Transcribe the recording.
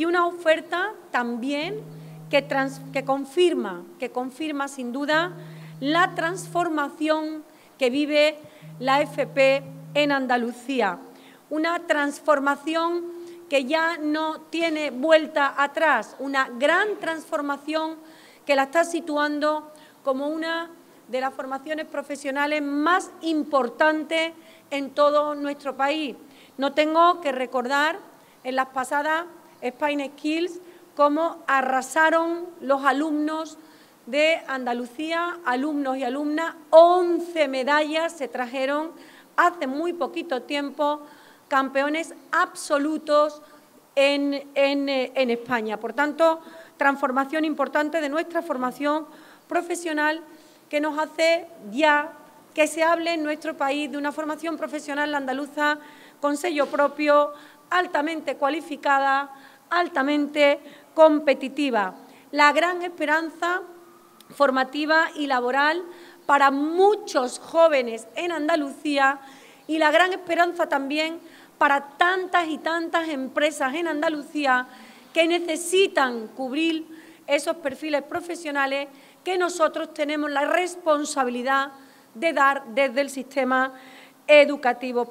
y una oferta también que, confirma, que confirma sin duda la transformación que vive la FP en Andalucía. Una transformación que ya no tiene vuelta atrás, una gran transformación que la está situando como una de las formaciones profesionales más importantes en todo nuestro país. No tengo que recordar en las pasadas Spine Skills, cómo arrasaron los alumnos de Andalucía, alumnos y alumnas, 11 medallas se trajeron hace muy poquito tiempo, campeones absolutos en, eh, en España. Por tanto, transformación importante de nuestra formación profesional que nos hace ya que se hable en nuestro país de una formación profesional andaluza con sello propio, altamente cualificada, altamente competitiva. La gran esperanza formativa y laboral para muchos jóvenes en Andalucía y la gran esperanza también para tantas y tantas empresas en Andalucía que necesitan cubrir esos perfiles profesionales que nosotros tenemos la responsabilidad de dar desde el sistema educativo.